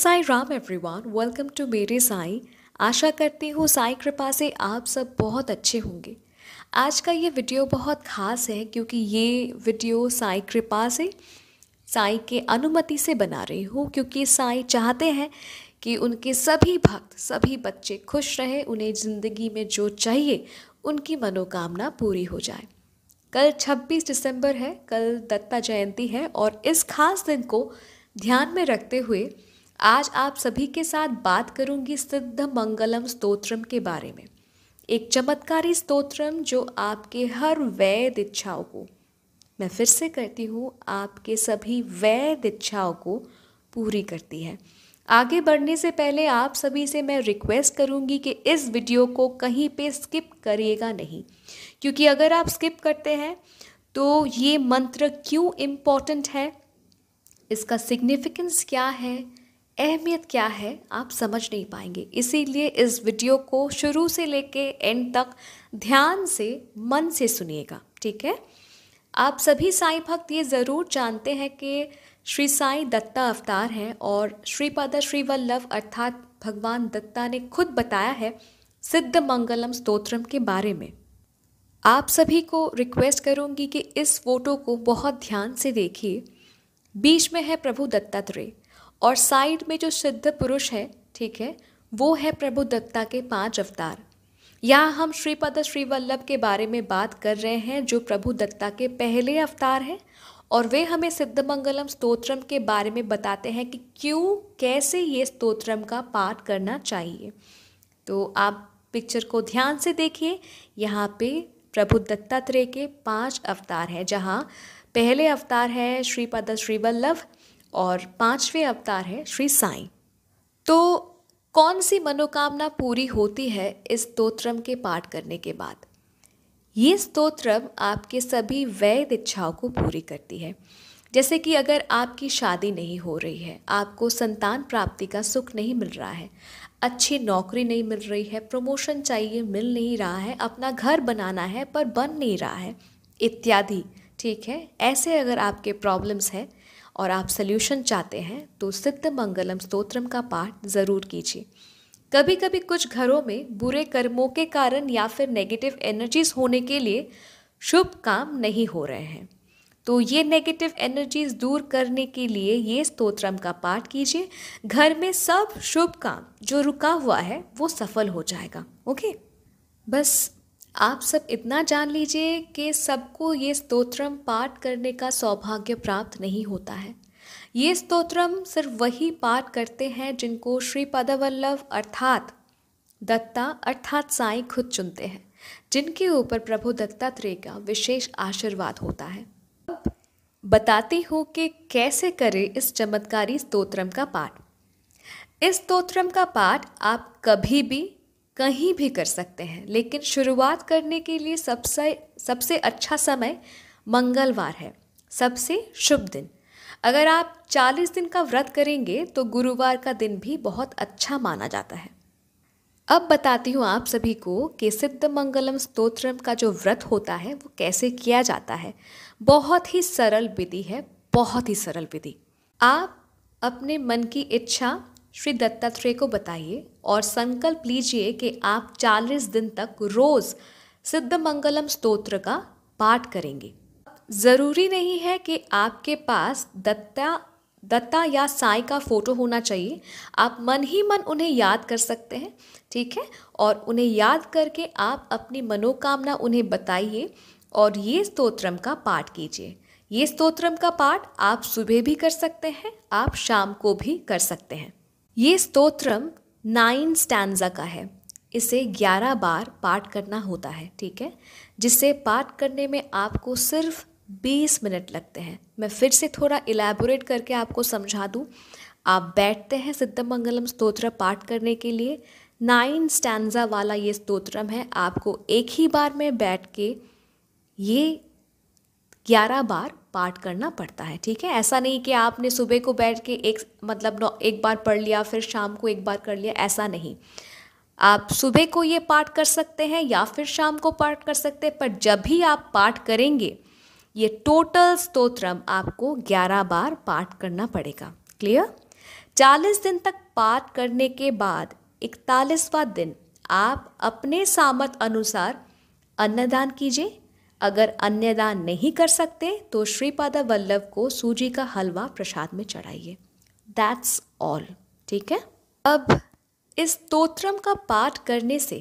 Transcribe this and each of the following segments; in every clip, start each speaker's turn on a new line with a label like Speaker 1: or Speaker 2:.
Speaker 1: Sai Ram everyone welcome to मेरे साई आशा करती हूँ साई कृपा से आप सब बहुत अच्छे होंगे आज का ये वीडियो बहुत खास है क्योंकि ये वीडियो साई कृपा से साई के अनुमति से बना रही हूँ क्योंकि साई चाहते हैं कि उनके सभी भक्त सभी बच्चे खुश रहे उन्हें ज़िंदगी में जो चाहिए उनकी मनोकामना पूरी हो जाए कल 26 दिसंबर है कल दत्ता जयंती है और इस खास दिन को ध्यान में रखते हुए आज आप सभी के साथ बात करूंगी सिद्ध मंगलम स्तोत्रम के बारे में एक चमत्कारी स्तोत्रम जो आपके हर वैध इच्छाओं को मैं फिर से कहती हूँ आपके सभी वैध इच्छाओं को पूरी करती है आगे बढ़ने से पहले आप सभी से मैं रिक्वेस्ट करूंगी कि इस वीडियो को कहीं पे स्किप करिएगा नहीं क्योंकि अगर आप स्किप करते हैं तो ये मंत्र क्यों इम्पॉर्टेंट है इसका सिग्निफिकेंस क्या है अहमियत क्या है आप समझ नहीं पाएंगे इसीलिए इस वीडियो को शुरू से लेके एंड तक ध्यान से मन से सुनिएगा ठीक है आप सभी साई भक्त ये ज़रूर जानते हैं कि श्री साई दत्ता अवतार हैं और श्रीपद श्री वल्लभ अर्थात भगवान दत्ता ने खुद बताया है सिद्ध मंगलम स्तोत्रम के बारे में आप सभी को रिक्वेस्ट करूंगी कि इस फोटो को बहुत ध्यान से देखिए बीच में है प्रभु दत्तात्रेय और साइड में जो सिद्ध पुरुष है ठीक है वो है प्रभु दत्ता के पांच अवतार यहाँ हम श्रीपद श्रीवल्लभ के बारे में बात कर रहे हैं जो प्रभु दत्ता के पहले अवतार हैं और वे हमें सिद्धमंगलम स्त्रोत्रम के बारे में बताते हैं कि क्यों कैसे ये स्तोत्रम का पाठ करना चाहिए तो आप पिक्चर को ध्यान से देखिए यहाँ पे प्रभु दत्तात्रेय के पांच अवतार हैं जहाँ पहले अवतार है श्रीपद श्रीवल्लभ और पांचवें अवतार है श्री साईं तो कौन सी मनोकामना पूरी होती है इस स्तोत्रम के पाठ करने के बाद ये स्तोत्रम आपके सभी वैध इच्छाओं को पूरी करती है जैसे कि अगर आपकी शादी नहीं हो रही है आपको संतान प्राप्ति का सुख नहीं मिल रहा है अच्छी नौकरी नहीं मिल रही है प्रमोशन चाहिए मिल नहीं रहा है अपना घर बनाना है पर बन नहीं रहा है इत्यादि ठीक है ऐसे अगर आपके प्रॉब्लम्स हैं और आप सल्यूशन चाहते हैं तो सिद्ध मंगलम स्तोत्रम का पाठ ज़रूर कीजिए कभी कभी कुछ घरों में बुरे कर्मों के कारण या फिर नेगेटिव एनर्जीज होने के लिए शुभ काम नहीं हो रहे हैं तो ये नेगेटिव एनर्जीज दूर करने के लिए ये स्तोत्रम का पाठ कीजिए घर में सब शुभ काम जो रुका हुआ है वो सफल हो जाएगा ओके बस आप सब इतना जान लीजिए कि सबको ये स्तोत्रम पाठ करने का सौभाग्य प्राप्त नहीं होता है ये स्तोत्रम सिर्फ वही पाठ करते हैं जिनको श्री पदवल्लभ अर्थात दत्ता अर्थात साई खुद चुनते हैं जिनके ऊपर प्रभु दत्तात्रेय का विशेष आशीर्वाद होता है अब बताती हूँ कि कैसे करें इस चमत्कारी स्तोत्रम का पाठ इस स्तोत्रम का पाठ आप कभी भी कहीं भी कर सकते हैं लेकिन शुरुआत करने के लिए सबसे सबसे अच्छा समय मंगलवार है सबसे शुभ दिन अगर आप 40 दिन का व्रत करेंगे तो गुरुवार का दिन भी बहुत अच्छा माना जाता है अब बताती हूँ आप सभी को कि सिद्ध मंगलम स्तोत्रम का जो व्रत होता है वो कैसे किया जाता है बहुत ही सरल विधि है बहुत ही सरल विधि आप अपने मन की इच्छा श्री दत्तात्रेय को बताइए और संकल्प लीजिए कि आप 40 दिन तक रोज़ सिद्धमंगलम स्त्रोत्र का पाठ करेंगे ज़रूरी नहीं है कि आपके पास दत्ता दत्ता या साई का फ़ोटो होना चाहिए आप मन ही मन उन्हें याद कर सकते हैं ठीक है और उन्हें याद करके आप अपनी मनोकामना उन्हें बताइए और ये स्तोत्रम का पाठ कीजिए ये स्तोत्रम का पाठ आप सुबह भी कर सकते हैं आप शाम को भी कर सकते हैं ये स्तोत्रम नाइन स्टैंडा का है इसे ग्यारह बार पाठ करना होता है ठीक है जिसे पाठ करने में आपको सिर्फ बीस मिनट लगते हैं मैं फिर से थोड़ा इलेबोरेट करके आपको समझा दूँ आप बैठते हैं सिद्धमंगलम स्तोत्र पाठ करने के लिए नाइन स्टैंडा वाला ये स्तोत्रम है आपको एक ही बार में बैठ के ये ग्यारह बार पाठ करना पड़ता है ठीक है ऐसा नहीं कि आपने सुबह को बैठ के एक मतलब नौ एक बार पढ़ लिया फिर शाम को एक बार कर लिया ऐसा नहीं आप सुबह को ये पाठ कर सकते हैं या फिर शाम को पाठ कर सकते हैं पर जब भी आप पाठ करेंगे ये टोटल स्तोत्रम आपको ग्यारह बार पाठ करना पड़ेगा क्लियर चालीस दिन तक पाठ करने के बाद इकतालीसवा दिन आप अपने सामर्थ अनुसार अन्नदान कीजिए अगर अन्नदान नहीं कर सकते तो श्रीपादा वल्लभ को सूजी का हलवा प्रसाद में चढ़ाइए दैट्स ऑल ठीक है अब इस तोत्रम का पाठ करने से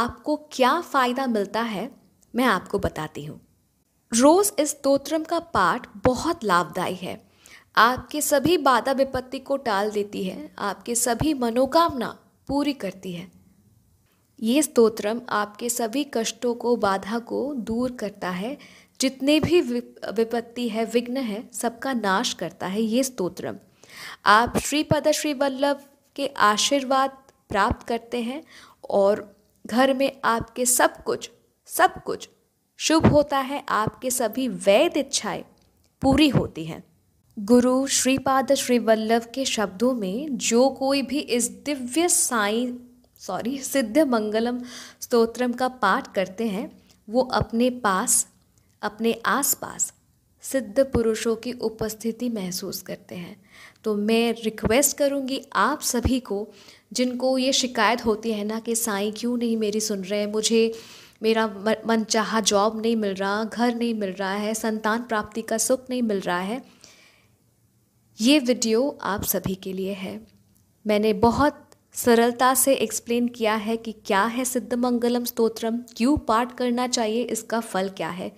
Speaker 1: आपको क्या फ़ायदा मिलता है मैं आपको बताती हूँ रोज़ इस तोत्रम का पाठ बहुत लाभदायी है आपके सभी बाधा विपत्ति को टाल देती है आपके सभी मनोकामना पूरी करती है ये स्तोत्रम आपके सभी कष्टों को बाधा को दूर करता है जितने भी विपत्ति है विघ्न है सबका नाश करता है ये स्तोत्रम आप श्री पद श्री वल्लभ के आशीर्वाद प्राप्त करते हैं और घर में आपके सब कुछ सब कुछ शुभ होता है आपके सभी वैध इच्छाएं पूरी होती हैं गुरु श्रीपाद श्री वल्लभ के शब्दों में जो कोई भी इस दिव्य साई सॉरी सिद्ध मंगलम स्तोत्रम का पाठ करते हैं वो अपने पास अपने आसपास सिद्ध पुरुषों की उपस्थिति महसूस करते हैं तो मैं रिक्वेस्ट करूँगी आप सभी को जिनको ये शिकायत होती है ना कि साईं क्यों नहीं मेरी सुन रहे हैं मुझे मेरा मन चाह जॉब नहीं मिल रहा घर नहीं मिल रहा है संतान प्राप्ति का सुख नहीं मिल रहा है ये वीडियो आप सभी के लिए है मैंने बहुत सरलता से एक्सप्लेन किया है कि क्या है सिद्धमंगलम स्तोत्रम क्यों पाठ करना चाहिए इसका फल क्या है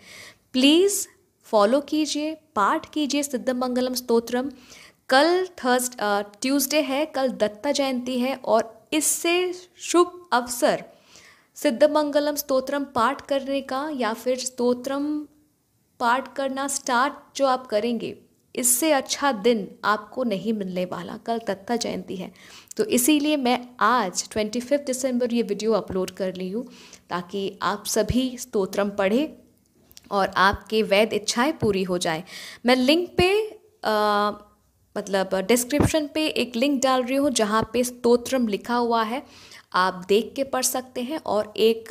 Speaker 1: प्लीज़ फॉलो कीजिए पाठ कीजिए सिद्ध मंगलम स्तोत्रम कल थर्स ट्यूसडे है कल दत्ता जयंती है और इससे शुभ अवसर सिद्ध मंगलम स्तोत्रम पाठ करने का या फिर स्तोत्रम पाठ करना स्टार्ट जो आप करेंगे इससे अच्छा दिन आपको नहीं मिलने वाला कल दत्ता जयंती है तो इसीलिए मैं आज ट्वेंटी फिफ्थ दिसंबर ये वीडियो अपलोड कर ली हूँ ताकि आप सभी स्तोत्रम पढ़े और आपके वैध इच्छाएं पूरी हो जाए मैं लिंक पे आ, मतलब डिस्क्रिप्शन पे एक लिंक डाल रही हूँ जहाँ पे स्तोत्रम लिखा हुआ है आप देख के पढ़ सकते हैं और एक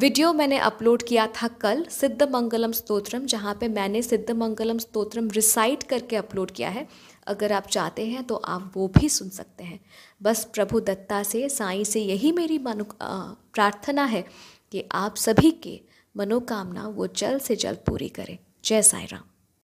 Speaker 1: वीडियो मैंने अपलोड किया था कल सिद्ध मंगलम स्तोत्रम जहाँ पे मैंने सिद्ध मंगलम स्तोत्रम रिसाइट करके अपलोड किया है अगर आप चाहते हैं तो आप वो भी सुन सकते हैं बस प्रभु दत्ता से साई से यही मेरी मनो प्रार्थना है कि आप सभी के मनोकामना वो जल्द से जल्द पूरी करें जय साई राम